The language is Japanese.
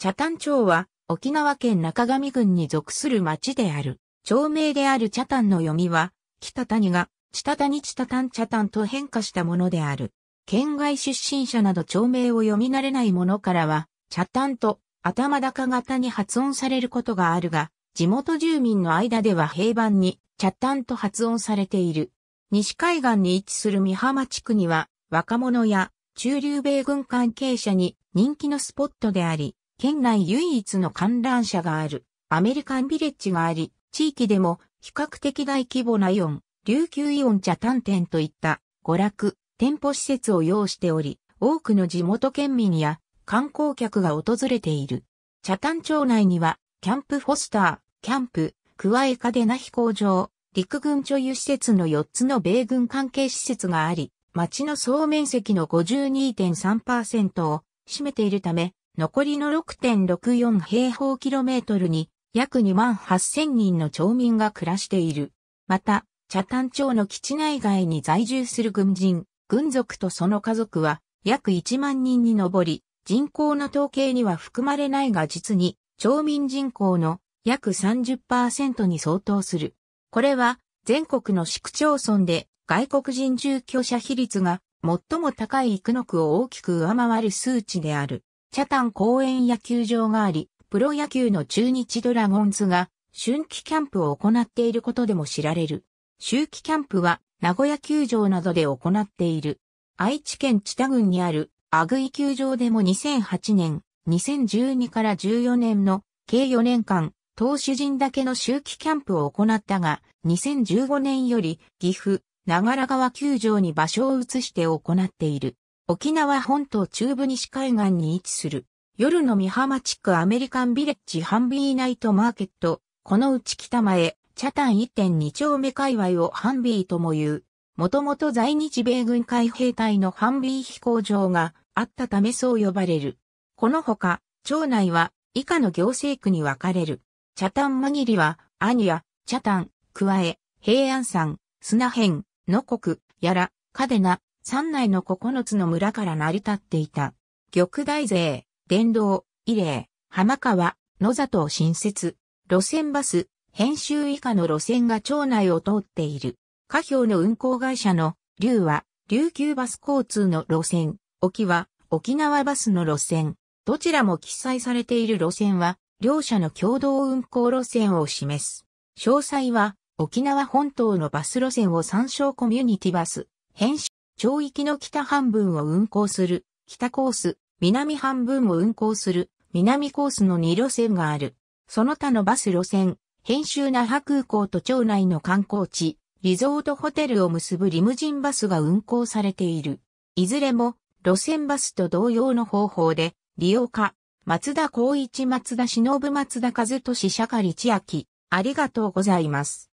茶谷町は沖縄県中上郡に属する町である。町名である茶谷の読みは、北谷が、北谷北谷茶谷と変化したものである。県外出身者など町名を読み慣れない者からは、茶谷と頭高型に発音されることがあるが、地元住民の間では平板に茶谷と発音されている。西海岸に位置する三浜地区には、若者や中流米軍関係者に人気のスポットであり、県内唯一の観覧車がある、アメリカンビレッジがあり、地域でも比較的大規模なイオン、琉球イオン茶炭店といった娯楽、店舗施設を要しており、多くの地元県民や観光客が訪れている。茶炭町内には、キャンプフォスター、キャンプ、クワエカデナ飛行場、陸軍所有施設の4つの米軍関係施設があり、町の総面積の52.3%を占めているため、残りの6.64平方キロメートルに約2万8000人の町民が暮らしている。また、茶谷町の基地内外に在住する軍人、軍属とその家族は約1万人に上り、人口の統計には含まれないが実に町民人口の約30%に相当する。これは全国の市区町村で外国人住居者比率が最も高い幾野区を大きく上回る数値である。チャタン公園野球場があり、プロ野球の中日ドラゴンズが春季キャンプを行っていることでも知られる。秋季キャンプは名古屋球場などで行っている。愛知県知多郡にあるアグイ球場でも2008年、2012から14年の計4年間、投手陣だけの秋季キャンプを行ったが、2015年より岐阜、長良川球場に場所を移して行っている。沖縄本島中部西海岸に位置する、夜の三浜地区アメリカンビレッジハンビーナイトマーケット、このうち北前、チャタン1.2丁目界隈をハンビーとも言う。もともと在日米軍海兵隊のハンビー飛行場があったためそう呼ばれる。このほか、町内は以下の行政区に分かれる。チタンマギりは、アニア、チャン、ク加え、平安山、砂辺、ノコク、やら、カデナ、山内の9つの村から成り立っていた。玉大勢、電動、異霊、浜川、野里を新設、路線バス、編集以下の路線が町内を通っている。下表の運行会社の、竜は、琉球バス交通の路線、沖は、沖縄バスの路線、どちらも記載されている路線は、両社の共同運行路線を示す。詳細は、沖縄本島のバス路線を参照コミュニティバス、編集町域の北半分を運行する、北コース、南半分を運行する、南コースの2路線がある。その他のバス路線、編集那覇空港と町内の観光地、リゾートホテルを結ぶリムジンバスが運行されている。いずれも、路線バスと同様の方法で、利用可。松田孝一松田忍松田和俊社会千秋。ありがとうございます。